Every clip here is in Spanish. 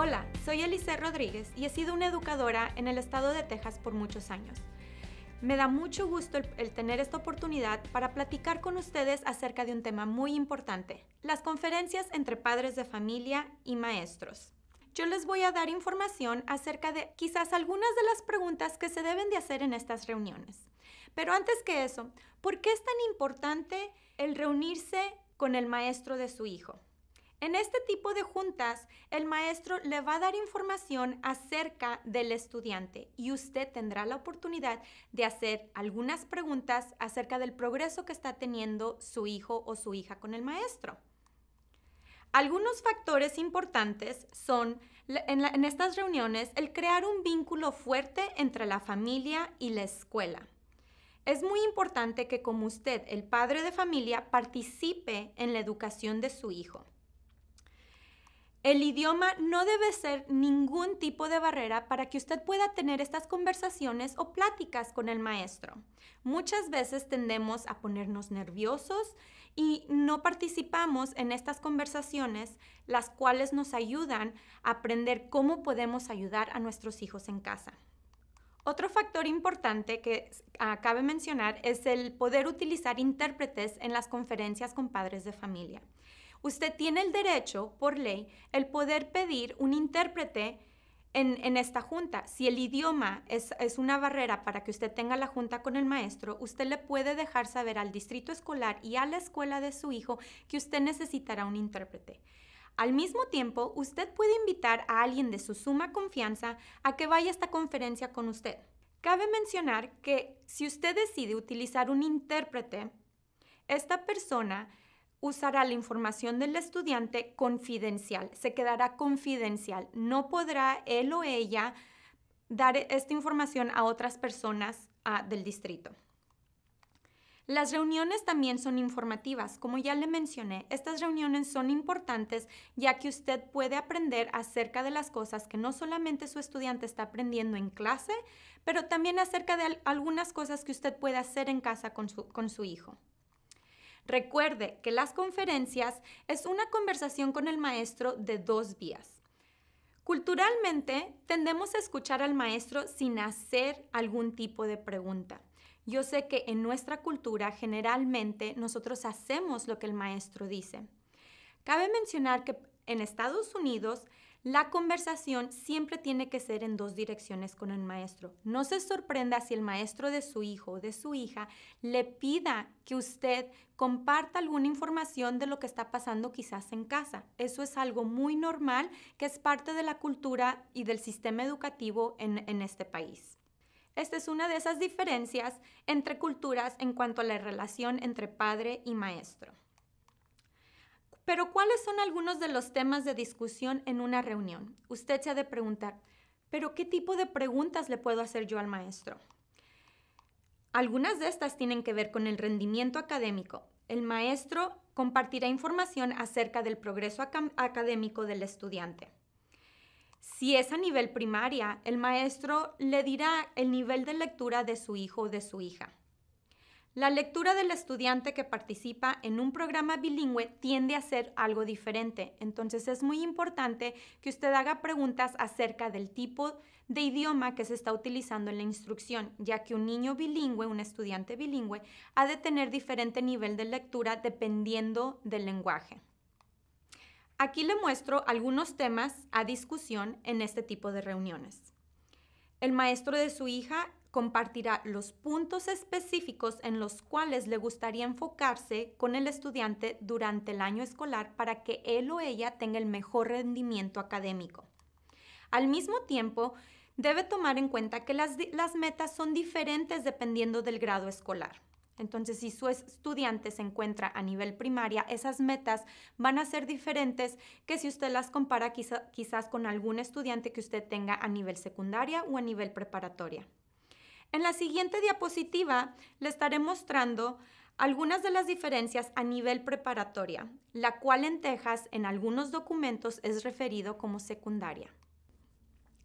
Hola, soy Elise Rodríguez y he sido una educadora en el estado de Texas por muchos años. Me da mucho gusto el, tener esta oportunidad para platicar con ustedes acerca de un tema muy importante, las conferencias entre padres de familia y maestros. Yo les voy a dar información acerca de quizás algunas de las preguntas que se deben de hacer en estas reuniones. Pero antes que eso, ¿por qué es tan importante el reunirse con el maestro de su hijo? En este tipo de juntas, el maestro le va a dar información acerca del estudiante y usted tendrá la oportunidad de hacer algunas preguntas acerca del progreso que está teniendo su hijo o su hija con el maestro. Algunos factores importantes son en, estas reuniones el crear un vínculo fuerte entre la familia y la escuela. Es muy importante que como usted, el padre de familia, participe en la educación de su hijo. El idioma no debe ser ningún tipo de barrera para que usted pueda tener estas conversaciones o pláticas con el maestro. Muchas veces tendemos a ponernos nerviosos y no participamos en estas conversaciones, las cuales nos ayudan a aprender cómo podemos ayudar a nuestros hijos en casa. Otro factor importante que ah, cabe mencionar es el poder utilizar intérpretes en las conferencias con padres de familia. Usted tiene el derecho, por ley, el poder pedir un intérprete en, esta junta. Si el idioma es, es, una barrera para que usted tenga la junta con el maestro, usted le puede dejar saber al distrito escolar y a la escuela de su hijo que usted necesitará un intérprete. Al mismo tiempo, usted puede invitar a alguien de su suma confianza a que vaya a esta conferencia con usted. Cabe mencionar que si usted decide utilizar un intérprete, esta persona usará la información del estudiante confidencial, se quedará confidencial. No podrá él o ella dar esta información a otras personas ah, del distrito. Las reuniones también son informativas. Como ya le mencioné, estas reuniones son importantes ya que usted puede aprender acerca de las cosas que no solamente su estudiante está aprendiendo en clase, pero también acerca de algunas cosas que usted puede hacer en casa con su hijo. Recuerde que las conferencias es una conversación con el maestro de dos vías. Culturalmente, tendemos a escuchar al maestro sin hacer algún tipo de pregunta. Yo sé que en nuestra cultura generalmente nosotros hacemos lo que el maestro dice. Cabe mencionar que en Estados Unidos la conversación siempre tiene que ser en dos direcciones con el maestro. No se sorprenda si el maestro de su hijo o de su hija le pida que usted comparta alguna información de lo que está pasando quizás en casa. Eso es algo muy normal que es parte de la cultura y del sistema educativo en, este país. Esta es una de esas diferencias entre culturas en cuanto a la relación entre padre y maestro. Pero ¿cuáles son algunos de los temas de discusión en una reunión? Usted se ha de preguntar, ¿pero qué tipo de preguntas le puedo hacer yo al maestro? Algunas de estas tienen que ver con el rendimiento académico. El maestro compartirá información acerca del progreso académico del estudiante. Si es a nivel primaria, el maestro le dirá el nivel de lectura de su hijo o de su hija. La lectura del estudiante que participa en un programa bilingüe tiende a ser algo diferente, entonces es muy importante que usted haga preguntas acerca del tipo de idioma que se está utilizando en la instrucción, ya que un niño bilingüe, un estudiante bilingüe, ha de tener diferente nivel de lectura dependiendo del lenguaje. Aquí le muestro algunos temas a discusión en este tipo de reuniones. El maestro de su hija compartirá los puntos específicos en los cuales le gustaría enfocarse con el estudiante durante el año escolar para que él o ella tenga el mejor rendimiento académico. Al mismo tiempo, debe tomar en cuenta que las, metas son diferentes dependiendo del grado escolar. Entonces, si su estudiante se encuentra a nivel primaria, esas metas van a ser diferentes que si usted las compara quizás con algún estudiante que usted tenga a nivel secundaria o a nivel preparatoria. En la siguiente diapositiva le estaré mostrando algunas de las diferencias a nivel preparatoria, la cual en Texas en algunos documentos es referido como secundaria.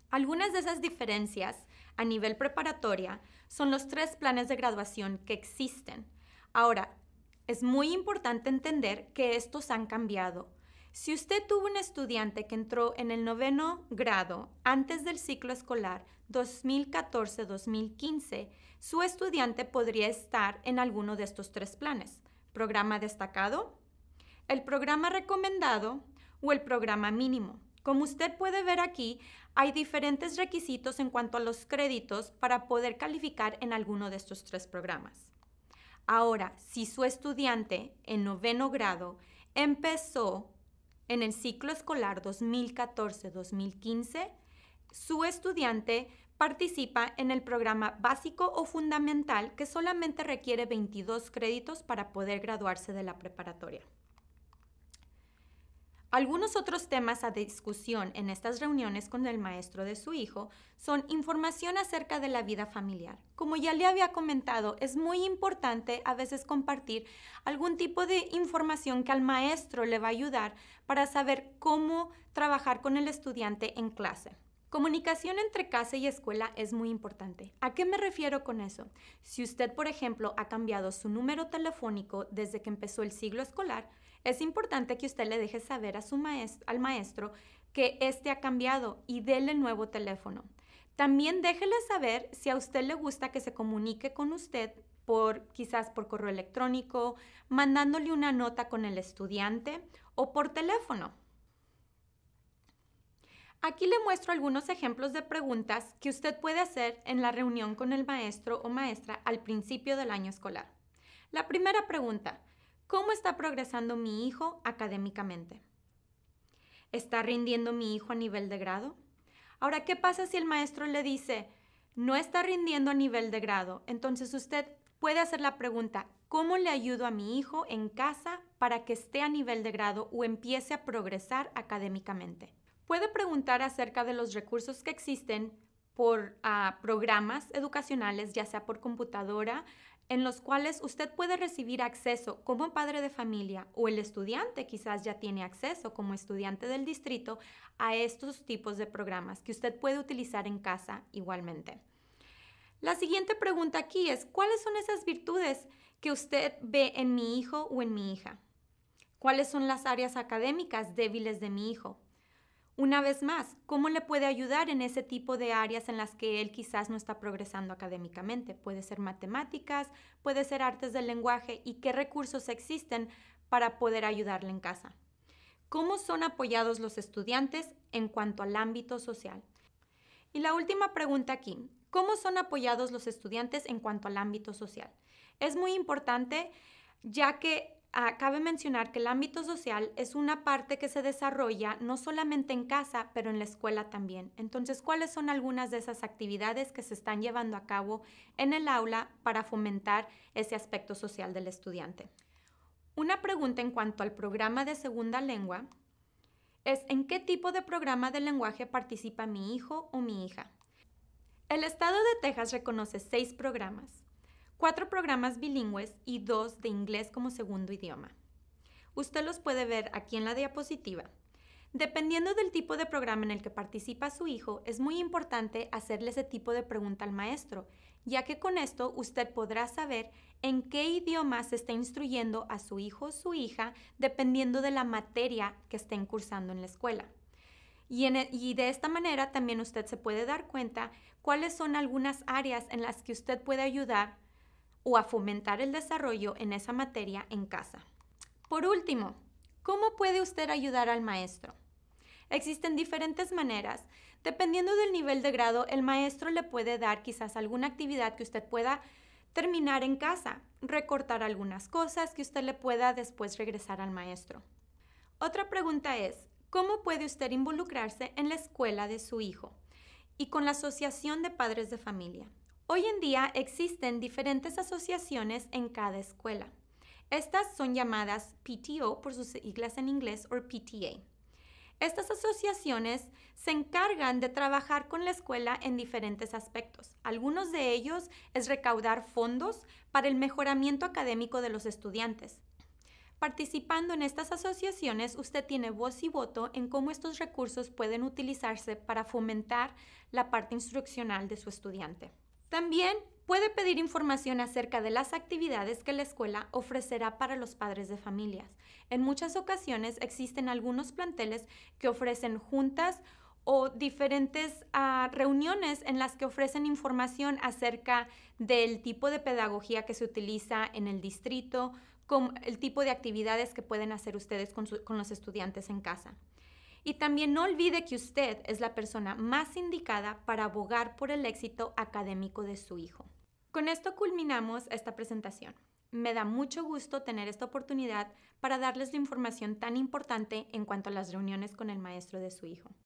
Algunas de esas diferencias a nivel preparatoria son los tres planes de graduación que existen. Ahora, es muy importante entender que estos han cambiado. Si usted tuvo un estudiante que entró en el noveno grado antes del ciclo escolar 2014-2015, su estudiante podría estar en alguno de estos tres planes. Programa destacado, el programa recomendado o el programa mínimo. Como usted puede ver aquí, hay diferentes requisitos en cuanto a los créditos para poder calificar en alguno de estos tres programas. Ahora, si su estudiante en noveno grado empezó en el ciclo escolar 2014-2015, su estudiante participa en el programa básico o fundamental que solamente requiere 22 créditos para poder graduarse de la preparatoria. Algunos otros temas a discusión en estas reuniones con el maestro de su hijo son información acerca de la vida familiar. Como ya le había comentado, es muy importante a veces compartir algún tipo de información que al maestro le va a ayudar para saber cómo trabajar con el estudiante en clase. Comunicación entre casa y escuela es muy importante. ¿A qué me refiero con eso? Si usted, por ejemplo, ha cambiado su número telefónico desde que empezó el siglo escolar, es importante que usted le deje saber a su al maestro que este ha cambiado y déle nuevo teléfono. También déjele saber si a usted le gusta que se comunique con usted por quizás por correo electrónico, mandándole una nota con el estudiante o por teléfono. Aquí le muestro algunos ejemplos de preguntas que usted puede hacer en la reunión con el maestro o maestra al principio del año escolar. La primera pregunta, ¿Cómo está progresando mi hijo académicamente? ¿Está rindiendo mi hijo a nivel de grado? Ahora, ¿qué pasa si el maestro le dice, no está rindiendo a nivel de grado? Entonces usted puede hacer la pregunta, ¿cómo le ayudo a mi hijo en casa para que esté a nivel de grado o empiece a progresar académicamente? Puede preguntar acerca de los recursos que existen por ah, programas educacionales, ya sea por computadora, en los cuales usted puede recibir acceso como padre de familia o el estudiante quizás ya tiene acceso como estudiante del distrito a estos tipos de programas que usted puede utilizar en casa igualmente. La siguiente pregunta aquí es, ¿cuáles son esas virtudes que usted ve en mi hijo o en mi hija? ¿Cuáles son las áreas académicas débiles de mi hijo? Una vez más, ¿cómo le puede ayudar en ese tipo de áreas en las que él quizás no está progresando académicamente? Puede ser matemáticas, puede ser artes del lenguaje y qué recursos existen para poder ayudarle en casa. ¿Cómo son apoyados los estudiantes en cuanto al ámbito social? Y la última pregunta aquí, ¿cómo son apoyados los estudiantes en cuanto al ámbito social? Es muy importante ya que Ah, cabe mencionar que el ámbito social es una parte que se desarrolla no solamente en casa, pero en la escuela también. Entonces, ¿cuáles son algunas de esas actividades que se están llevando a cabo en el aula para fomentar ese aspecto social del estudiante? Una pregunta en cuanto al programa de segunda lengua es ¿en qué tipo de programa de lenguaje participa mi hijo o mi hija? El estado de Texas reconoce seis programas cuatro programas bilingües y dos de inglés como segundo idioma. Usted los puede ver aquí en la diapositiva. Dependiendo del tipo de programa en el que participa su hijo, es muy importante hacerle ese tipo de pregunta al maestro, ya que con esto usted podrá saber en qué idioma se está instruyendo a su hijo o su hija, dependiendo de la materia que estén cursando en la escuela. Y, e, y, de esta manera también usted se puede dar cuenta cuáles son algunas áreas en las que usted puede ayudar o a fomentar el desarrollo en esa materia en casa. Por último, ¿cómo puede usted ayudar al maestro? Existen diferentes maneras. Dependiendo del nivel de grado, el maestro le puede dar quizás alguna actividad que usted pueda terminar en casa, recortar algunas cosas que usted le pueda después regresar al maestro. Otra pregunta es, ¿cómo puede usted involucrarse en la escuela de su hijo y con la Asociación de Padres de Familia? Hoy en día existen diferentes asociaciones en cada escuela. Estas son llamadas PTO por sus siglas en inglés o PTA. Estas asociaciones se encargan de trabajar con la escuela en diferentes aspectos. Algunos de ellos es recaudar fondos para el mejoramiento académico de los estudiantes. Participando en estas asociaciones, usted tiene voz y voto en cómo estos recursos pueden utilizarse para fomentar la parte instruccional de su estudiante. También puede pedir información acerca de las actividades que la escuela ofrecerá para los padres de familias. En muchas ocasiones existen algunos planteles que ofrecen juntas o diferentes ah, reuniones en las que ofrecen información acerca del tipo de pedagogía que se utiliza en el distrito, con el tipo de actividades que pueden hacer ustedes con los estudiantes en casa. Y también no olvide que usted es la persona más indicada para abogar por el éxito académico de su hijo. Con esto culminamos esta presentación. Me da mucho gusto tener esta oportunidad para darles la información tan importante en cuanto a las reuniones con el maestro de su hijo.